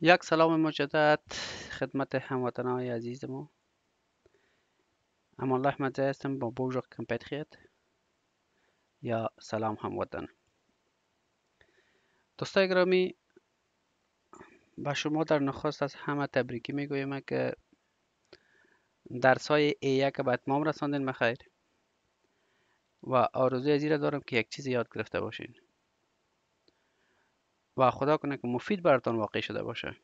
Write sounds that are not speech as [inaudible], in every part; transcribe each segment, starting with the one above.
یک سلام مجدد خدمت هموطنان عزیز ما امان الله احمد هستم با کمپیت کمپتخیت یا سلام هموطن دوستای گرامی به شما در نخست از همه تبریکی میگویم که درس های ای که به اتمام رساندین مخیر و آرزوی از دارم که یک چیزی یاد گرفته باشین و خدا کنه که مفید براتان واقع شده باشه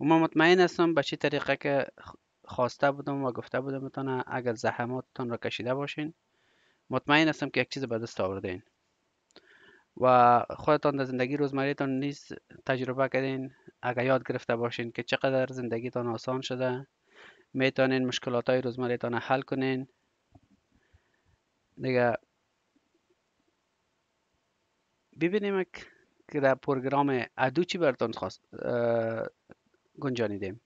و من مطمئن هستم به چه طریقه که خواسته بودم و گفته بودم بتونه اگر زحماتتان را کشیده باشین مطمئن هستم که یک چیز به دست آوردین و خودتان در زندگی روزمریتان نیز تجربه کردین اگر یاد گرفته باشین که چقدر زندگیتان آسان شده میتونین مشکلات های روزمریتان حل کنین دیگه ببینیم که که در پروگرام ادو چی براتون خواست گنجانیدیم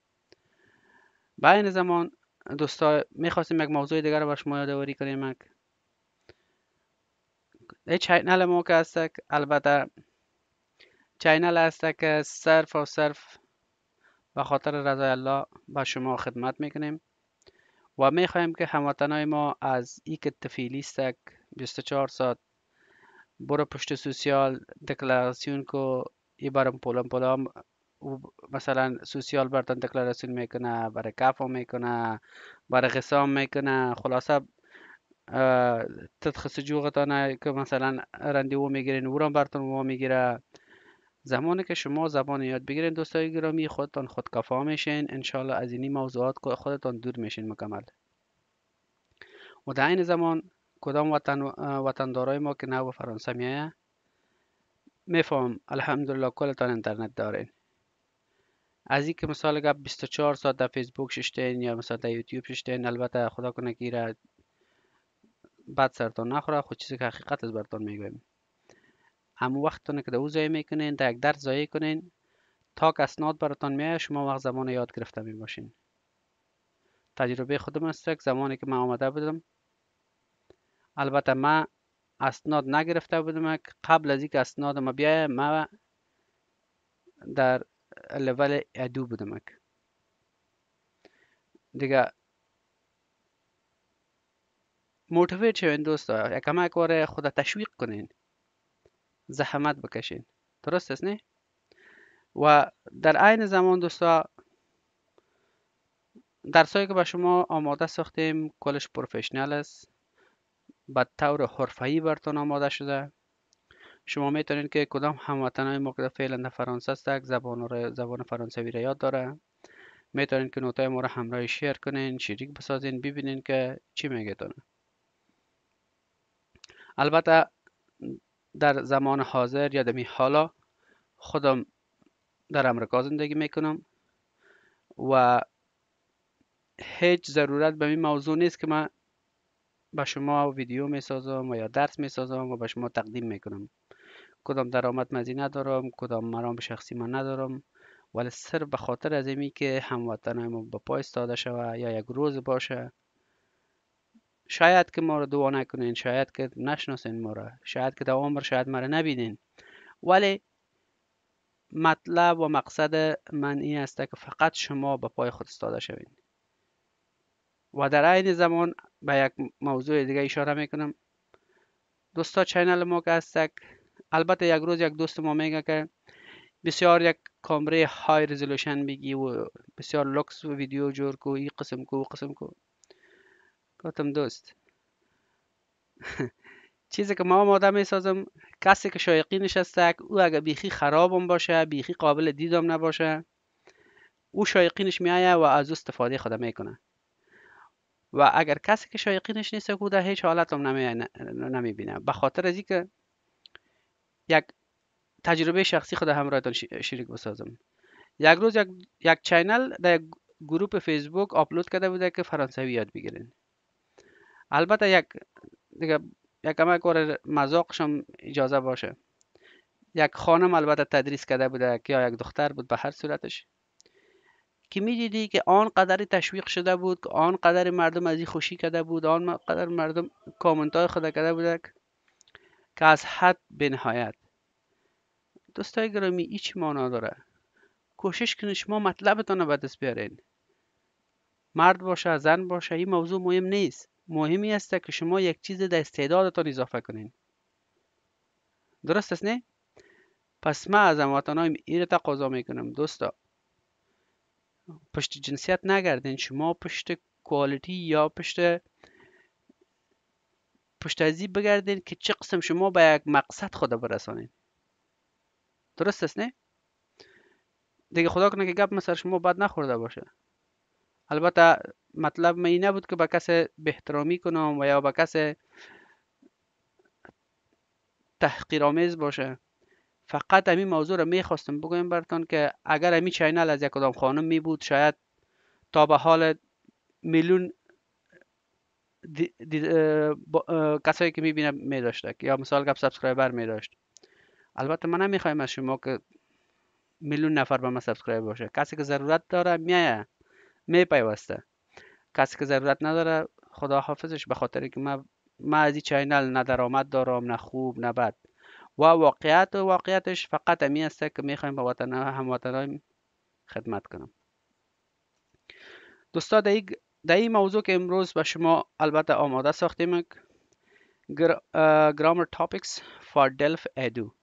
به این زمان دوستا میخواستیم یک موضوع دیگر رو بر شما یادآوری کنیم ای چینل ما که هست البته چینل هست که صرف و صرف به خاطر رضای الله به شما خدمت میکنیم و میخواهیم که هموطنای ما از ای که تفیلی 24 ساعت برو پشت سوسیال دکلراسیون کو ای پولم پولم پولم مثلا سوسیال براتون دکلراسیون میکنه برای کفا میکنه برای غسام میکنه خلاصه تدخص جوغتانه که مثلا رندیو میگیرین او را براتون میگیره زمانی که شما زبان یاد بگیرین دوستای گرامی خودتان خود کفا میشین انشالله از اینی موضوعات خودتان دور میشین مکمل و در این زمان کدام وطن وطندارای ما که نو به فرانسه میایه میفهم الحمدلله کلتان انترنت دارین از این که مثال گپ 24 ساعت در فیسبوک ششتین یا مثلا در یوتیوب ششتین البته خدا کنه که ایره بد سرتان نخوره خود خب چیزی که حقیقت از برتان میگویم اما تان که در او می میکنین در یک درس زایی کنین تا که اسناد براتان میایه شما وقت زمان یاد گرفته میباشین تجربه خودم است زمانی که من آمده بودم البته ما اسناد نگرفته بودم که قبل از اینکه اسناد ما بیایه ما در لول ادو بودم دیگه موتیویت شوین دوستا یکم کار خود تشویق کنین زحمت بکشین درست است نه و در عین زمان دوستا درسایی که به شما آماده ساختیم کلش پروفشنال است به طور حرفه‌ای برتون آماده شده شما میتونید که کدام هموطنای ما که فعلا در فرانسه است زبان, زبان فرانسوی را یاد داره میتونید که نوتای ما را همراهی شیر کنین شریک بسازین ببینین که چی میگتون البته در زمان حاضر یا می حالا خودم در امریکا زندگی میکنم و هیچ ضرورت به این موضوع نیست که من به شما ویدیو می سازم و یا درس می سازم و به شما تقدیم می کنم کدام درآمد مزی ندارم کدام مرام شخصی من ندارم ولی صرف به خاطر از اینی که هموطن ما به پای استاده شوه یا یک روز باشه شاید که ما رو دعا نکنین شاید که نشناسین ما رو شاید که دوام عمر شاید ما رو نبینین ولی مطلب و مقصد من این است که فقط شما به پای خود استاده شوین و در عین زمان به یک موضوع دیگه اشاره میکنم دوستا چینل ما که هستک البته یک روز یک دوست ما میگه که بسیار یک کامره های رزولوشن بگی و بسیار لکس و ویدیو جور کو این قسم کو قسم کو گفتم دوست [laughs] چیزی که ما آماده می سازم کسی که شایقی نشسته او اگه بیخی خرابم باشه بیخی قابل دیدم نباشه او شایقینش میایه و از استفاده خود میکنه و اگر کسی که شایقینش نیست او در هیچ حالت هم نمی به خاطر از اینکه یک تجربه شخصی خود همراهتان شریک بسازم یک روز یک, یک چینل در یک گروپ فیسبوک آپلود کرده بوده که فرانسوی یاد بگیرین البته یک دیگه یک همه کار مذاقشم اجازه باشه یک خانم البته تدریس کرده بوده که یا یک دختر بود به هر صورتش که میدیدی که آن قدری تشویق شده بود که آن قدر مردم از این خوشی کرده بود آن قدر مردم کامنت های خدا کرده بود؟ که از حد به نهایت دوستای گرامی هیچ چی معنا داره کوشش کنید شما مطلبتان به دست بیارین مرد باشه زن باشه این موضوع مهم نیست مهمی است که شما یک چیز در استعدادتان اضافه کنین درست است نه پس ما از هموطنایم این را تقاضا میکنم دوستا پشت جنسیت نگردین یعنی شما پشت کوالیتی یا پشت پشت ازی بگردین که چه قسم شما به یک مقصد خدا برسانین درست است نه دیگه خدا کنه که گپ سر شما بد نخورده باشه البته مطلب من این نبود که به کس بهترامی کنم و یا به کس تحقیرآمیز باشه فقط همین موضوع رو میخواستم بگویم براتون که اگر همین چینل از یک کدام خانم می بود شاید تا به حال میلیون کسایی که بینه می داشته یا مثال گپ سابسکرایبر می داشت البته من نمیخوایم از شما که میلیون نفر به من سابسکرایب باشه کسی که ضرورت داره میایه می پیوسته کسی که ضرورت نداره خدا حافظش به خاطر که من از این چینل نه درآمد دارم نه خوب نه بد و واقعیت و واقعیتش فقط همین است که میخوایم به وطن هموطنان خدمت کنم دوستا در این موضوع که امروز به شما البته آماده ساختیم گرامر تاپیکس فار دلف ادو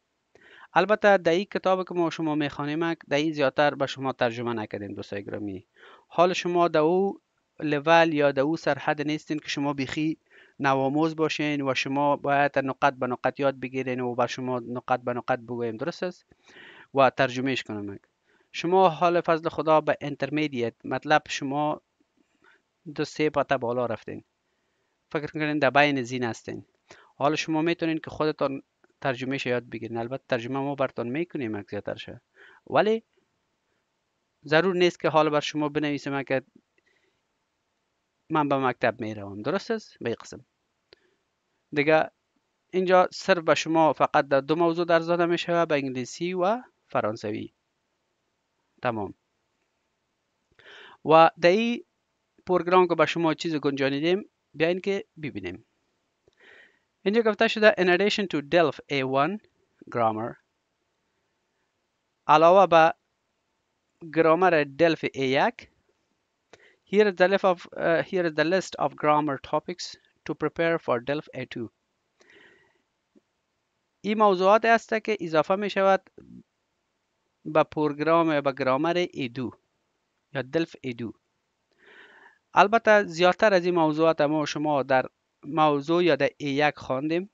البته در این کتاب که ما شما میخوانیم در این زیادتر به شما ترجمه نکردیم دوستای گرامی حال شما در او لول یا در او سرحد نیستین که شما بیخی نواموز باشین و شما باید نقط به نقط یاد بگیرین و بر شما نقط به نقط بگویم درست است و ترجمهش کنم شما حال فضل خدا به انترمیدیت مطلب شما دو سه پتا بالا رفتین فکر کنین در بین زین هستین حال شما میتونین که خودتان ترجمهش یاد بگیرین البته ترجمه ما برتان میکنیم شد ولی ضرور نیست که حال بر شما بنویسم که من به مکتب می روم درست است به قسم دیگه اینجا صرف به شما فقط در دو موضوع در زده می شود به انگلیسی و فرانسوی تمام و در این پروگرام که به شما چیز گنجانیدیم بیاین که ببینیم اینجا گفته شده in addition to Delph A1 grammar علاوه به گرامر دلف A1 Here is the list of uh, here is the list of grammar topics to prepare for DELF A2 این موضوعات است که اضافه می شود به پروگرام به گرامر A2 یا دلف A2 البته زیادتر از این موضوعات ما شما در موضوع یا در A1 خواندیم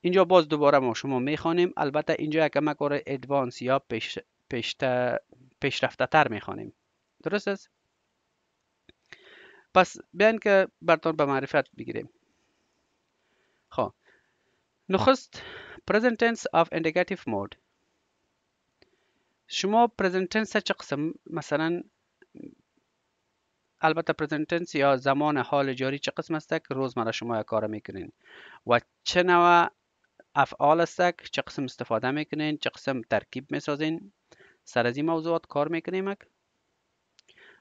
اینجا باز دوباره ما شما می خوانیم. البته اینجا یک مکار ادوانس یا پیش پیشرفته تر خوانیم. درست است پس بیان که برتون به معرفت بگیریم خب نخست present آف of indicative شما present tense چه قسم مثلا البته present یا زمان حال جاری چه قسم است که روزمره شما کار میکنین و چه نوع افعال است چه قسم استفاده میکنین چه قسم ترکیب میسازین سر از این موضوعات کار میکنیم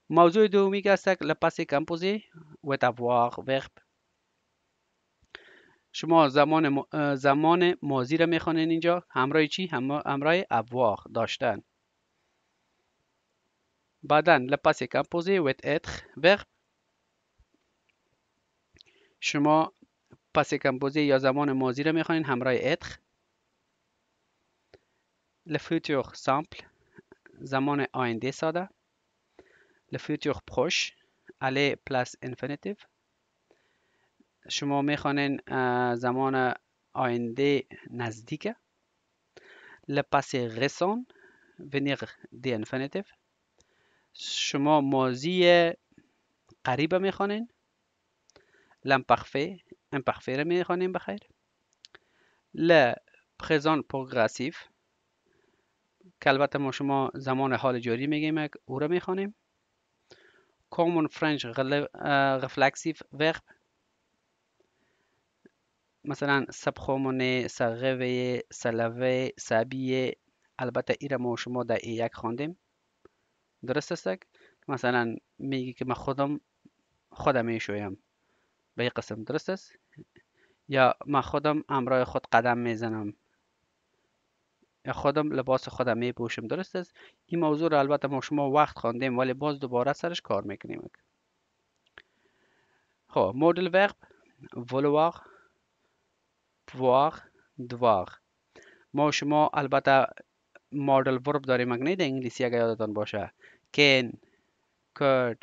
موضوع دومی که هستک لپس کمپوزی و تفواق وقب شما زمان, زمان ماضی را میخوانین اینجا همراه چی؟ همراه اووار داشتن بعدا لپس کمپوزی و اتخ وقب شما پس کمپوزی یا زمان ماضی را میخوانین همراه اتخ لفوتور سامپل زمان آینده ساده le futur proche, aller پلاس انفینیتیو شما میخوانین زمان آینده نزدیکه passé غسان venir de انفینیتیو شما ماضی قریبه میخوانین لامپارفه imparfait رو میخوانین بخیر ل پرزان پروگرسیو که البته ما شما زمان حال جاری میگیم او رو میخوانیم common French euh, reflexive verb مثلا سبخومونه سغوه سلوه سبیه البته ایره ما شما در ای یک خواندیم درست است مثلا میگی که من خودم خودم میشویم به قسم درست است یا من خودم امرای خود قدم میزنم خودم لباس خودم می پوشم درست است این موضوع رو البته ما شما وقت خواندیم ولی باز دوباره سرش کار میکنیم خب مدل ورب vouloir pouvoir devoir ما شما البته مدل ورب داریم اگه در انگلیسی اگه یادتان باشه can could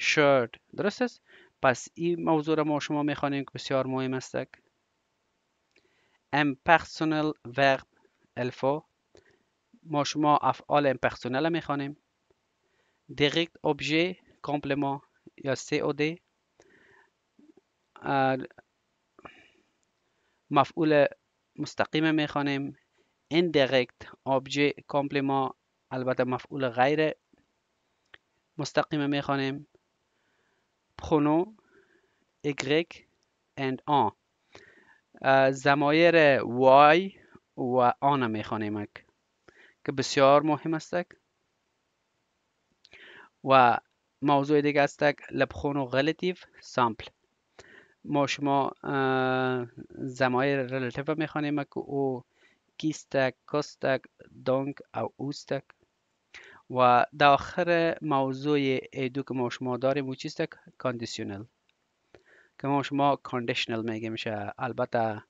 should درست است پس این موضوع رو ما شما میخوانیم که بسیار مهم است امپرسونل ورب الفا ما شما افعال امپرسونال خوانیم دایرکت ابژه کامپلما یا سی او دی مفعول مستقیم میخوانیم دایرکت ابژه کامپلما البته مفعول غیر مستقیم خوانیم پرونو ایگریک اند آن زمایر وای و آن میخوانیم که بسیار مهم است و موضوع دیگه است لبخون و غلطیف سامپل ما شما زمای می میخوانیم که او کیستک کستک دونگ او اوستک و در آخر موضوع دو که ما شما داریم او چیستک کاندیشنل که ما شما کاندیشنل میگه میشه البته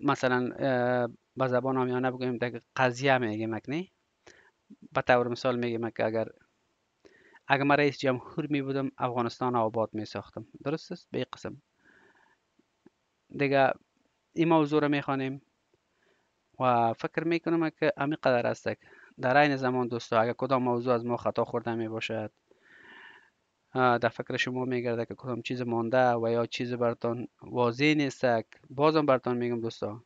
مثلا به زبان آمیانه بگویم در قضیه میگیم اکنی به طور مثال میگیم که اگر اگر من رئیس جمهور می بودم افغانستان آباد می ساختم درست است به قسم دیگه این موضوع رو می و فکر می کنم که امی قدر است در عین زمان دوستا اگر کدام موضوع از ما خطا خورده می باشد در فکر شما میگرده که کدام چیز مانده و یا چیز برتان واضح نیست بازم برتان میگم دوستا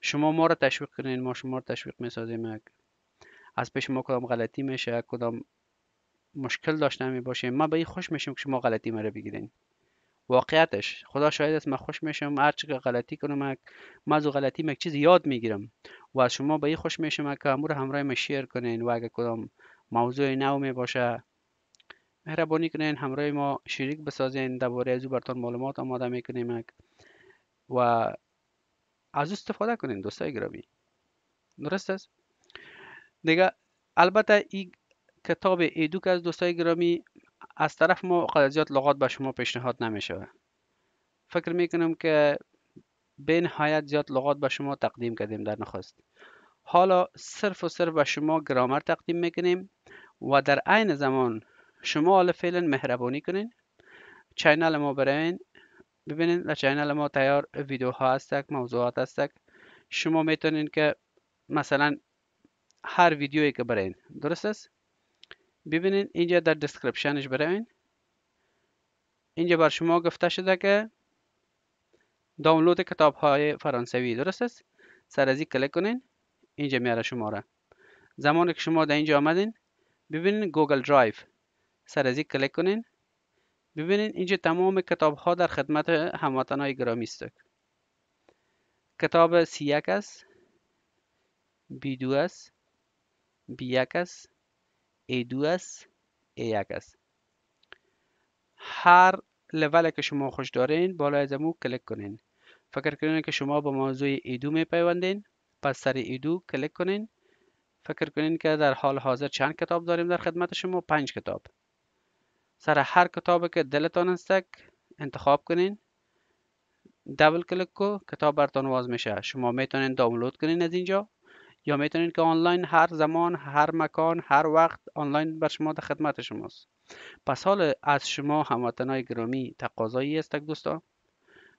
شما ما را تشویق کنین ما شما را تشویق میسازیم از پیش ما کدام غلطی میشه کدام مشکل داشته می باشیم ما به این خوش میشیم که شما غلطی مرا بگیرین واقعیتش خدا شاید است من خوش میشم هر چی غلطی کنم من از غلطی یک چیز یاد میگیرم و از شما به این خوش میشم که امور همراه ما شیر کنین و اگه کدام موضوع نو باشه مهربانی کنین همراه ما شریک بسازین درباره از او برتان معلومات آماده میکنیم و از استفاده کنین دوستای گرامی درست است دیگه البته این کتاب که از دوستای گرامی از طرف ما قد لغات به شما پیشنهاد نمیشه فکر میکنم که به نهایت زیاد لغات به شما تقدیم کردیم در نخست حالا صرف و صرف به شما گرامر تقدیم میکنیم و در عین زمان شما حالا فعلا مهربانی کنین چینل ما برین ببینین در چینل ما تیار ویدیو ها هستک موضوعات هستک شما میتونین که مثلا هر ویدیویی که برین درست است ببینین اینجا در دسکریپشنش برین اینجا بر شما گفته شده که دانلود کتاب های فرانسوی درست است سر از کلک کنین اینجا میاره شما را زمانی که شما در اینجا آمدین ببینین گوگل درایو سر از کلک کنین ببینین اینجا تمام کتاب ها در خدمت هموطن های گرامی است کتاب سی یک است بی دو است بی یک است ای دو است ای یک است هر لول که شما خوش دارین بالا از کلیک کلک کنین فکر کنین که شما به موضوع ایدو می پیوندین پس سر ایدو کلک کنین فکر کنین که در حال حاضر چند کتاب داریم در خدمت شما پنج کتاب سر هر کتابی که دلتان استک انتخاب کنین دبل کلک کو کتاب برتان واز میشه شما میتونین دانلود کنین از اینجا یا میتونین که آنلاین هر زمان هر مکان هر وقت آنلاین بر شما در خدمت شماست پس حال از شما هموطنهای گرامی تقاضایی است دوستا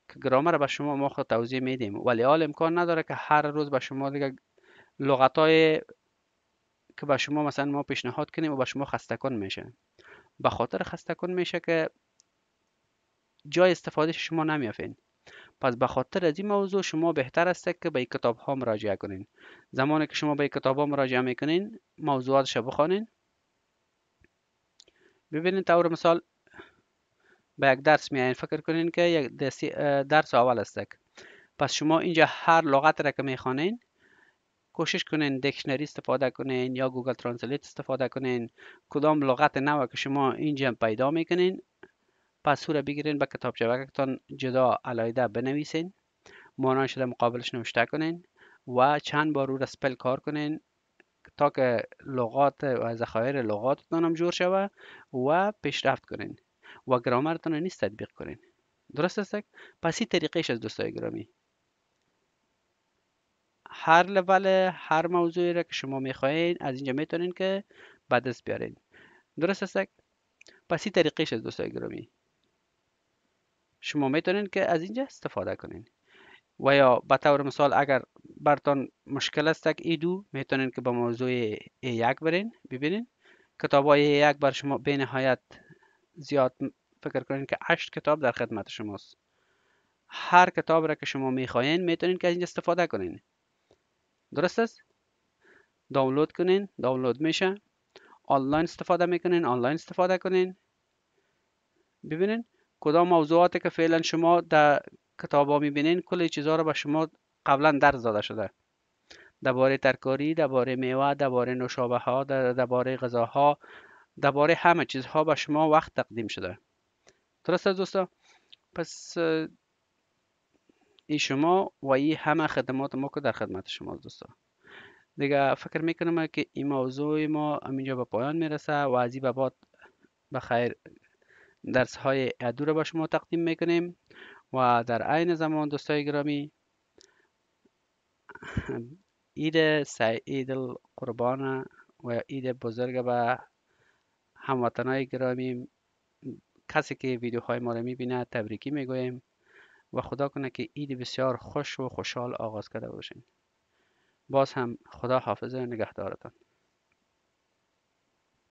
که گرامر به شما ما خود توضیح میدیم ولی حال امکان نداره که هر روز به شما دیگه لغتای که به شما مثلا ما پیشنهاد کنیم و به شما خسته کن میشه به خاطر خسته کن میشه که جای استفاده شما نمیافین پس به خاطر از این موضوع شما بهتر است که به کتاب ها مراجعه کنین زمانی که شما به کتاب ها مراجعه میکنین موضوعاتش بخوانین ببینید طور مثال به یک درس میایین فکر کنین که یک درس اول است پس شما اینجا هر لغت را که میخوانین کوشش کنین دکشنری استفاده کنین یا گوگل ترانسلیت استفاده کنین کدام لغت نو که شما اینجا پیدا میکنین پس او بگیرین به کتاب جوکتان جدا علایده بنویسین مانان شده مقابلش نوشته کنین و چند بار او را سپل کار کنین تا که لغات و ذخایر لغات هم جور شوه و پیشرفت کنین و گرامرتان نیست تطبیق کنین درست است پس این طریقه از دوستای گرامی هر لول هر موضوعی را که شما میخواین از اینجا میتونین که به دست بیارین درست است پس این طریقش از دوستای گرامی شما میتونین که از اینجا استفاده کنین و یا به طور مثال اگر برتان مشکل است که ای دو میتونین که به موضوع ای یک برین ببینین کتاب های ای یک بر شما به نهایت زیاد فکر کنین که هشت کتاب در خدمت شماست هر کتاب را که شما میخواین میتونین که از اینجا استفاده کنین درست است دانلود کنین دانلود میشه آنلاین استفاده میکنین آنلاین استفاده کنین ببینین کدام موضوعاتی که فعلا شما در کتاب ها میبینین کل چیزها رو به شما قبلا درس داده شده درباره ترکاری درباره میوه درباره نوشابه ها درباره غذاها درباره همه چیزها به شما وقت تقدیم شده درست است دوستا پس این شما و ای همه خدمات ما که در خدمت شما دوستان دیگه فکر میکنم که این موضوع ما همینجا به پایان میرسه و از این به بعد خیر درس های ادو رو به شما تقدیم میکنیم و در عین زمان دوستای گرامی عید سعید قربان و عید بزرگ به هموطنای گرامی کسی که ویدیوهای ما رو میبینه تبریکی میگویم و خدا کنه که عید بسیار خوش و خوشحال آغاز کرده باشین باز هم خدا حافظه نگهدارتان